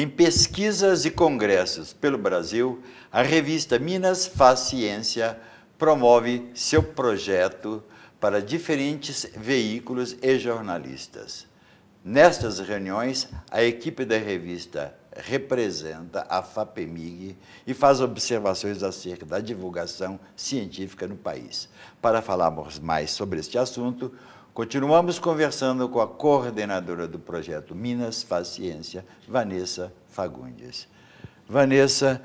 Em pesquisas e congressos pelo Brasil, a revista Minas Faz Ciência promove seu projeto para diferentes veículos e jornalistas. Nestas reuniões, a equipe da revista representa a FAPEMIG e faz observações acerca da divulgação científica no país. Para falarmos mais sobre este assunto, Continuamos conversando com a coordenadora do projeto Minas Faz Ciência, Vanessa Fagundes. Vanessa,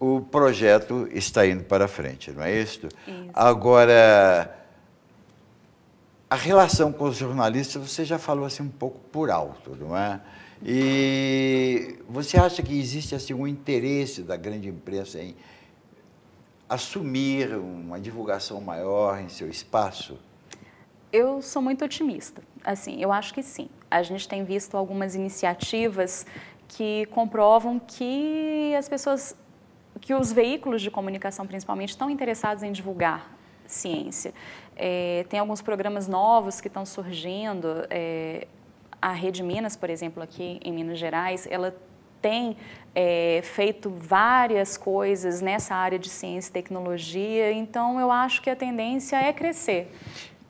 o projeto está indo para frente, não é isto? Isso. Agora, a relação com os jornalistas, você já falou assim um pouco por alto, não é? E você acha que existe assim um interesse da grande imprensa em assumir uma divulgação maior em seu espaço? Eu sou muito otimista. Assim, eu acho que sim. A gente tem visto algumas iniciativas que comprovam que as pessoas, que os veículos de comunicação principalmente estão interessados em divulgar ciência. É, tem alguns programas novos que estão surgindo. É, a Rede Minas, por exemplo, aqui em Minas Gerais, ela tem é, feito várias coisas nessa área de ciência e tecnologia, então eu acho que a tendência é crescer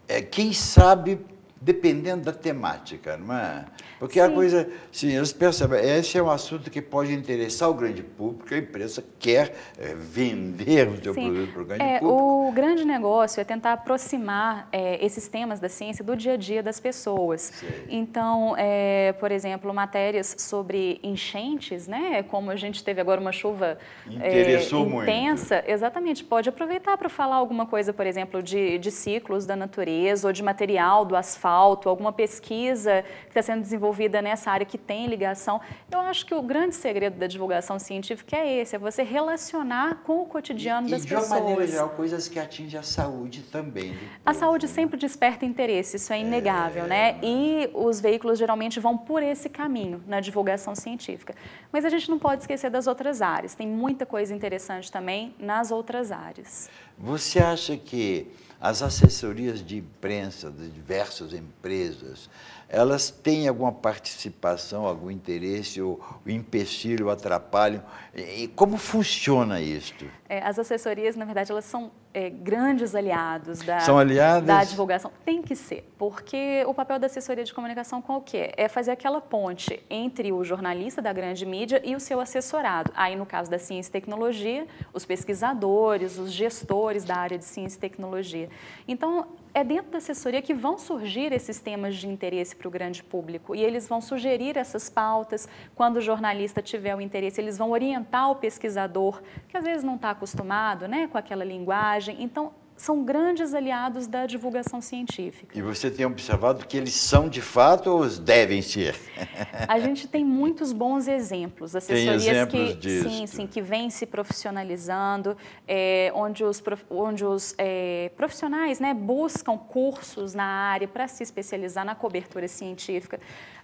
é, quem sabe dependendo da temática, não é? Porque sim. a coisa, sim, eles percebem, esse é um assunto que pode interessar o grande público, a empresa quer eh, vender o seu sim. produto para o grande é, público. O grande negócio é tentar aproximar é, esses temas da ciência do dia a dia das pessoas. Sim. Então, é, por exemplo, matérias sobre enchentes, né? Como a gente teve agora uma chuva Interessou intensa, muito. exatamente, pode aproveitar para falar alguma coisa, por exemplo, de, de ciclos da natureza ou de material do asfalto alto, alguma pesquisa que está sendo desenvolvida nessa área que tem ligação. Eu acho que o grande segredo da divulgação científica é esse, é você relacionar com o cotidiano e, das pessoas. E de uma maneira geral, coisas que atingem a saúde também. Né? a saúde né? sempre desperta interesse, isso é inegável, né? é... né? E os veículos geralmente vão por esse caminho na divulgação científica. Mas a gente não pode esquecer das outras áreas, tem muita coisa interessante também nas outras áreas. Você acha que as assessorias de imprensa de diversas empresas, elas têm alguma participação, algum interesse, ou empecilho, ou atrapalham? E como funciona isto? É, as assessorias, na verdade, elas são é, grandes aliados da, são aliadas? da divulgação. Tem que ser, porque o papel da assessoria de comunicação qual que é? É fazer aquela ponte entre o jornalista da grande mídia e o seu assessorado. Aí, no caso da ciência e tecnologia, os pesquisadores, os gestores da área de ciência e tecnologia. Então, é dentro da assessoria que vão surgir esses temas de interesse para o grande público e eles vão sugerir essas pautas. Quando o jornalista tiver o interesse, eles vão orientar o pesquisador, que às vezes não está acostumado né, com aquela linguagem. Então, são grandes aliados da divulgação científica. E você tem observado que eles são de fato ou devem ser? A gente tem muitos bons exemplos, assessorias tem exemplos que disto. sim, sim, que vêm se profissionalizando, é, onde os, onde os é, profissionais né, buscam cursos na área para se especializar na cobertura científica.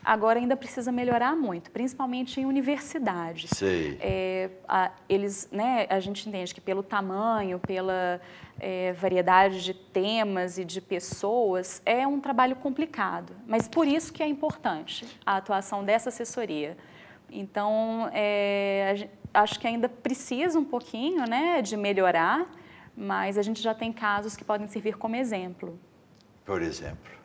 Agora ainda precisa melhorar muito, principalmente em universidades. Sei. É, a, eles, né, a gente entende que pelo tamanho, pela é, variedade de temas e de pessoas, é um trabalho complicado. Mas por isso que é importante a atuação dessa assessoria. Então, é, acho que ainda precisa um pouquinho né, de melhorar, mas a gente já tem casos que podem servir como exemplo. Por exemplo?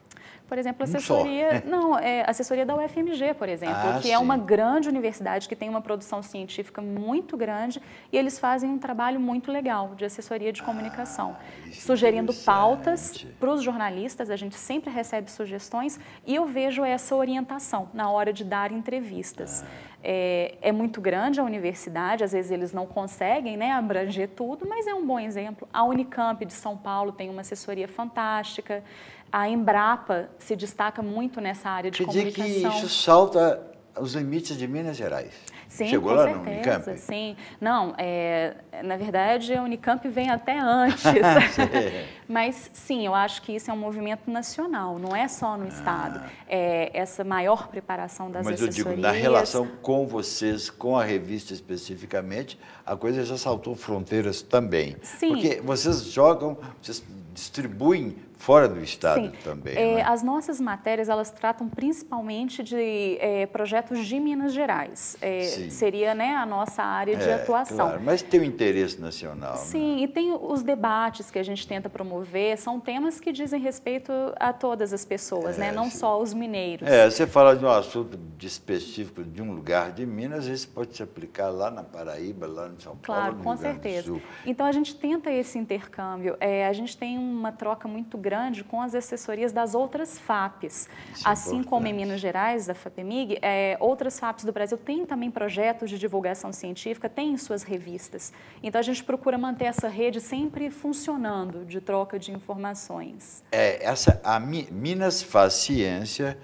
por exemplo, assessoria. só, né? Não, é assessoria da UFMG, por exemplo, ah, que sim. é uma grande universidade que tem uma produção científica muito grande e eles fazem um trabalho muito legal de assessoria de ah, comunicação, ah, sugerindo pautas para os jornalistas. A gente sempre recebe sugestões e eu vejo essa orientação na hora de dar entrevistas. Ah. É, é, muito grande a universidade, às vezes eles não conseguem né, abranger tudo, mas é um bom exemplo. A Unicamp de São Paulo tem uma assessoria fantástica. A Embrapa se destaca muito nessa área de Quer comunicação. Quer dizer que isso salta os limites de Minas Gerais. Sim, Chegou lá certeza, no Unicamp? Sim. Não, é, na verdade, a Unicamp vem até antes. É. Mas, sim, eu acho que isso é um movimento nacional, não é só no ah. Estado. É, essa maior preparação das Mas assessorias... Mas eu digo, na relação com vocês, com a revista especificamente, a coisa já saltou fronteiras também. Sim. Porque vocês jogam, vocês distribuem fora do estado Sim. também. É, né? As nossas matérias elas tratam principalmente de é, projetos de Minas Gerais. É, seria né, a nossa área de é, atuação. Claro, mas tem o interesse nacional. Né? Sim, né? e tem os debates que a gente tenta promover, são temas que dizem respeito a todas as pessoas, né? É, não só os mineiros. É, você fala de um assunto de específico de um lugar de Minas, isso pode se aplicar lá na Paraíba, lá em São Paulo. Claro, com certeza. Então a gente tenta esse intercâmbio. É, a gente tem uma troca muito grande grande com as assessorias das outras FAPs. Isso é assim é como em Minas Gerais, da FAPEMIG, é, outras FAPs do Brasil têm também projetos de divulgação científica, têm suas revistas. Então, a gente procura manter essa rede sempre funcionando de troca de informações. É, essa, a Mi, Minas faz ciência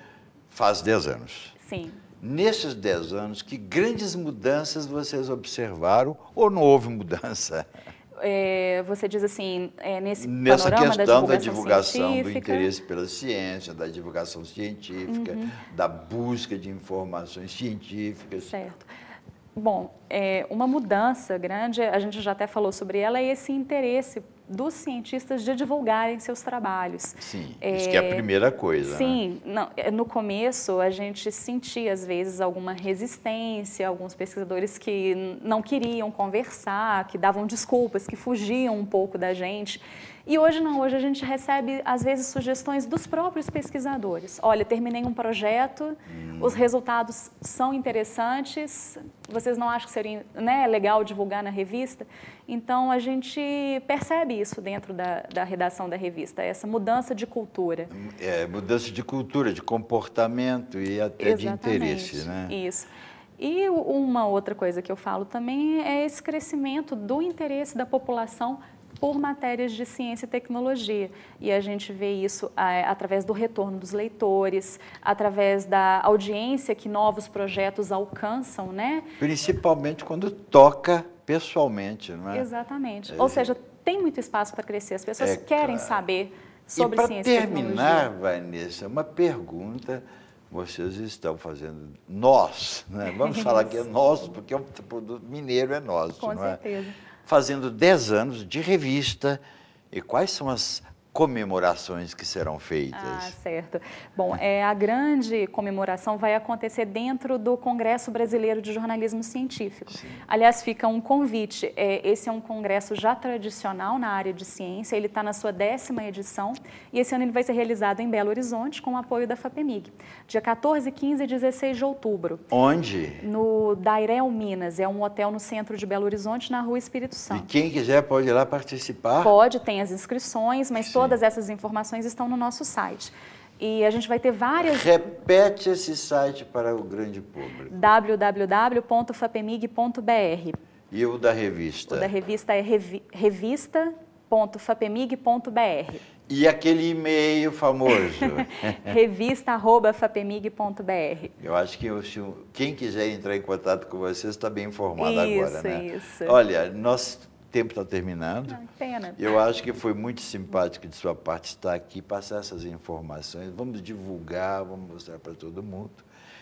faz 10 anos. Sim. Nesses 10 anos, que grandes mudanças vocês observaram ou não houve mudança? é, você diz assim, é, nesse Nessa panorama questão da divulgação, da divulgação do interesse pela ciência, da divulgação científica, uhum. da busca de informações científicas. Certo. Bom, é, uma mudança grande, a gente já até falou sobre ela, é esse interesse dos cientistas de divulgarem seus trabalhos. Sim, é, isso que é a primeira coisa. Né? Sim, né? não, é, no começo a gente sentia às vezes alguma resistência, alguns pesquisadores que não queriam conversar, que davam desculpas, que fugiam um pouco da gente. E hoje não, hoje a gente recebe às vezes sugestões dos próprios pesquisadores. Olha, terminei um projeto, hum. os resultados são interessantes, vocês não acham que seria né, legal divulgar na revista. Então, a gente percebe isso dentro da, da redação da revista, essa mudança de cultura. É, mudança de cultura, de comportamento e até Exatamente, de interesse, né? Isso. E uma outra coisa que eu falo também é esse crescimento do interesse da população por matérias de ciência e tecnologia. E a gente vê isso é, através do retorno dos leitores, através da audiência que novos projetos alcançam, né? Principalmente quando toca pessoalmente, não é? Exatamente. É. Ou seja, tem muito espaço para crescer. As pessoas é, querem claro. saber sobre e ciência terminar, e tecnologia. terminar, Vanessa, uma pergunta vocês estão fazendo nós, né? Vamos falar é que é nosso, porque o produto mineiro é nosso, Com não é? certeza. é? Com certeza fazendo 10 anos de revista e quais são as comemorações que serão feitas. Ah, certo. Bom, é, a grande comemoração vai acontecer dentro do Congresso Brasileiro de Jornalismo Científico. Sim. Aliás, fica um convite. É, esse é um congresso já tradicional na área de ciência, ele está na sua décima edição e esse ano ele vai ser realizado em Belo Horizonte com o apoio da FAPEMIG, dia 14, 15 e 16 de outubro. Onde? No Dairel Minas, é um hotel no centro de Belo Horizonte, na rua Espírito Santo. E quem quiser pode ir lá participar? Pode, tem as inscrições, mas Sim. Todas essas informações estão no nosso site. E a gente vai ter várias. Repete esse site para o grande público: www.fapemig.br. E o da revista? O da revista é revi... revista.fapemig.br. E aquele e-mail famoso? Revista@fapemig.br. Eu acho que quem quiser entrar em contato com vocês está bem informado isso, agora, né? Isso, isso. Olha, nós tempo está terminando. Não, ah, pena. Eu acho que foi muito simpático de sua parte estar aqui, passar essas informações. Vamos divulgar, vamos mostrar para todo mundo.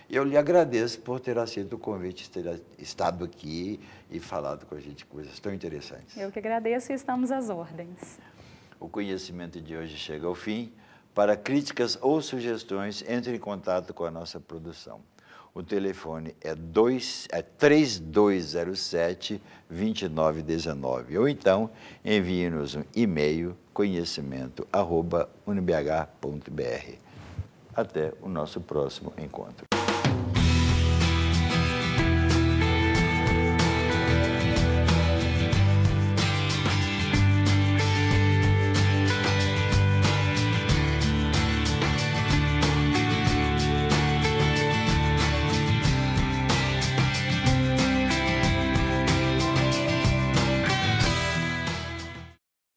Eu lhe agradeço por ter aceito o convite, ter estado aqui e falado com a gente coisas tão interessantes. Eu que agradeço e estamos às ordens. O conhecimento de hoje chega ao fim. Para críticas ou sugestões, entre em contato com a nossa produção. O telefone é, é 3207-2919. Ou então envie-nos um e-mail conhecimento@unbh.br. Até o nosso próximo encontro.